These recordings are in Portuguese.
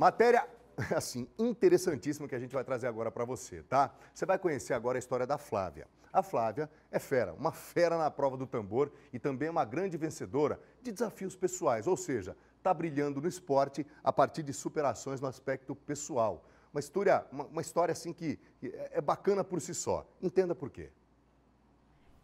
Matéria assim interessantíssima que a gente vai trazer agora para você, tá? Você vai conhecer agora a história da Flávia. A Flávia é fera, uma fera na prova do tambor e também é uma grande vencedora de desafios pessoais, ou seja, está brilhando no esporte a partir de superações no aspecto pessoal. Uma história, uma, uma história assim que é, é bacana por si só. Entenda por quê.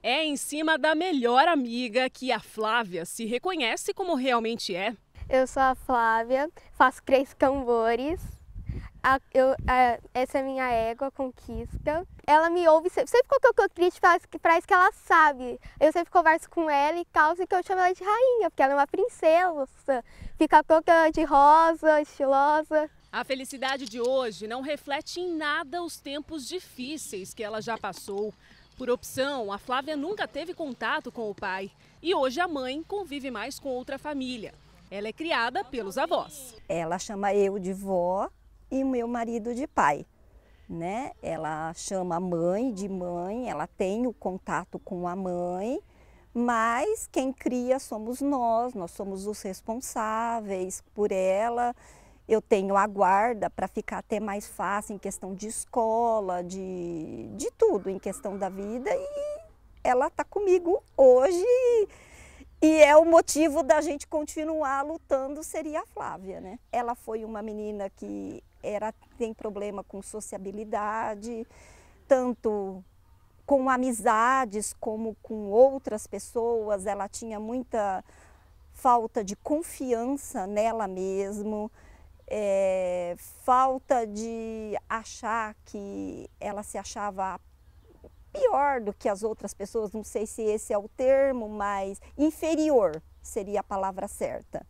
É em cima da melhor amiga que a Flávia se reconhece como realmente é. Eu sou a Flávia, faço três cambores. A, eu, a, essa é minha égua, Conquista. Ela me ouve, sempre, sempre que eu tô triste, faz, que, que ela sabe. Eu sempre converso com ela e causa que eu chamo ela de rainha, porque ela é uma princesa. Fica toda de rosa, estilosa. A felicidade de hoje não reflete em nada os tempos difíceis que ela já passou. Por opção, a Flávia nunca teve contato com o pai e hoje a mãe convive mais com outra família. Ela é criada pelos avós. Ela chama eu de vó e meu marido de pai. Né? Ela chama a mãe de mãe, ela tem o contato com a mãe, mas quem cria somos nós, nós somos os responsáveis por ela. Eu tenho a guarda para ficar até mais fácil em questão de escola, de, de tudo, em questão da vida, e ela está comigo hoje e é o motivo da gente continuar lutando seria a Flávia, né? Ela foi uma menina que era tem problema com sociabilidade, tanto com amizades como com outras pessoas, ela tinha muita falta de confiança nela mesma, é, eh, falta de achar que ela se achava pior do que as outras pessoas, não sei se esse é o termo, mas inferior seria a palavra certa,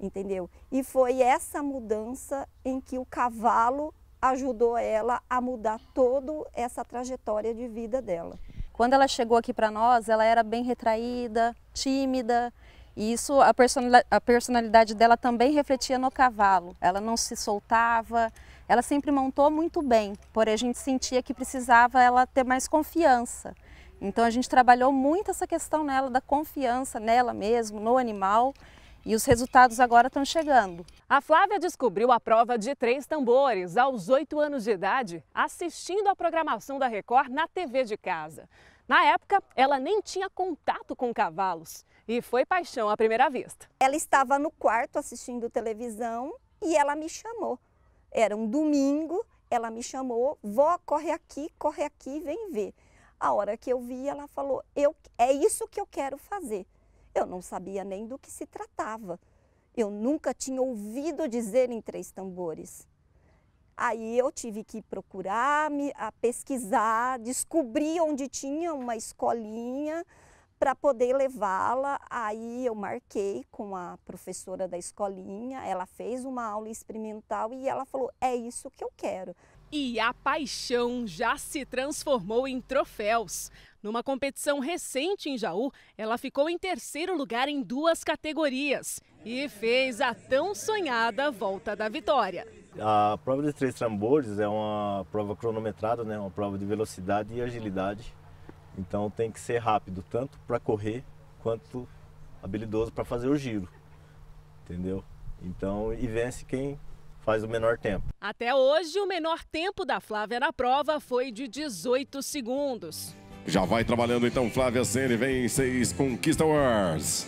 entendeu? E foi essa mudança em que o cavalo ajudou ela a mudar toda essa trajetória de vida dela. Quando ela chegou aqui para nós, ela era bem retraída, tímida, e isso, a personalidade, dela também refletia no cavalo. Ela não se soltava, ela sempre montou muito bem, porém a gente sentia que precisava ela ter mais confiança. Então a gente trabalhou muito essa questão nela, da confiança nela mesmo, no animal, e os resultados agora estão chegando. A Flávia descobriu a prova de três tambores aos oito anos de idade, assistindo a programação da Record na TV de casa. Na época, ela nem tinha contato com cavalos. E foi paixão à primeira vista. Ela estava no quarto assistindo televisão e ela me chamou. Era um domingo, ela me chamou, vó, corre aqui, corre aqui, vem ver. A hora que eu vi, ela falou, eu, é isso que eu quero fazer. Eu não sabia nem do que se tratava. Eu nunca tinha ouvido dizer em três tambores. Aí eu tive que procurar, me, a pesquisar, descobrir onde tinha uma escolinha, para poder levá-la. Aí eu marquei com a professora da escolinha, ela fez uma aula experimental e ela falou: "É isso que eu quero". E a paixão já se transformou em troféus. Numa competição recente em Jaú, ela ficou em terceiro lugar em duas categorias e fez a tão sonhada volta da vitória. A prova de três tambores é uma prova cronometrada, né? uma prova de velocidade e agilidade então tem que ser rápido, tanto para correr quanto habilidoso para fazer o giro. Entendeu? Então, e vence quem faz o menor tempo. Até hoje, o menor tempo da Flávia na prova foi de 18 segundos. Já vai trabalhando então Flávia Sene, vem 6 Conquista Wars.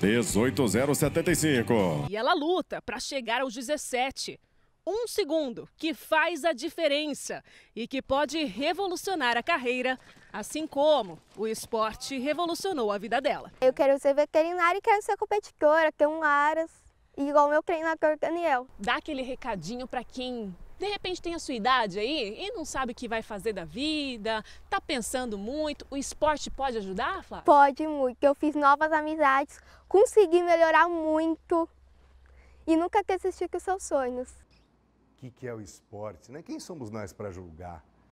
18075. E ela luta para chegar aos 17 um segundo que faz a diferença e que pode revolucionar a carreira, assim como o esporte revolucionou a vida dela. Eu quero ser veterinária e quero ser competidora, ter um aras, igual meu treinador Daniel. Dá aquele recadinho para quem de repente tem a sua idade aí e não sabe o que vai fazer da vida, tá pensando muito, o esporte pode ajudar, Flávia? Pode muito. Eu fiz novas amizades, consegui melhorar muito e nunca quis desistir os seus sonhos que, que é o esporte, né? Quem somos nós para julgar?